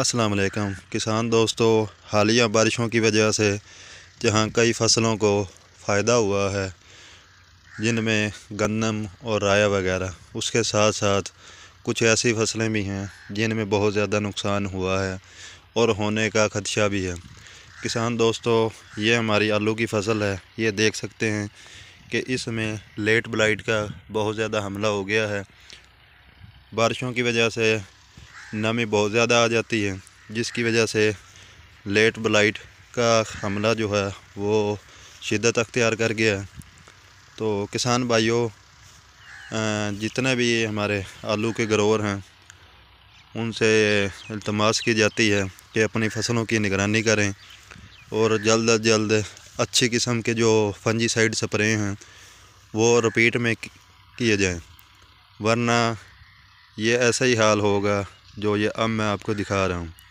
अस्सलाम वालेकुम किसान दोस्तों हालिया बारिशों की वजह से जहाँ कई फसलों को फ़ायदा हुआ है जिनमें गन्नम और राया वगैरह उसके साथ साथ कुछ ऐसी फसलें भी हैं जिनमें बहुत ज़्यादा नुकसान हुआ है और होने का खदशा भी है किसान दोस्तों ये हमारी आलू की फ़सल है ये देख सकते हैं कि इसमें लेट ब्लाइट का बहुत ज़्यादा हमला हो गया है बारिशों की वजह से नमी बहुत ज़्यादा आ जाती है जिसकी वजह से लेट ब्लाइट का हमला जो है वो शिदत अख्तियार कर गया है तो किसान भाइयों जितने भी हमारे आलू के ग्रोवर हैं उनसे अल्तमास की जाती है कि अपनी फसलों की निगरानी करें और जल्द अज जल्द अच्छी किस्म के जो फंजी साइड स्प्रे हैं वो रिपीट में किए जाएं वरना ये ऐसा ही हाल होगा जो ये अब मैं आपको दिखा रहा हूँ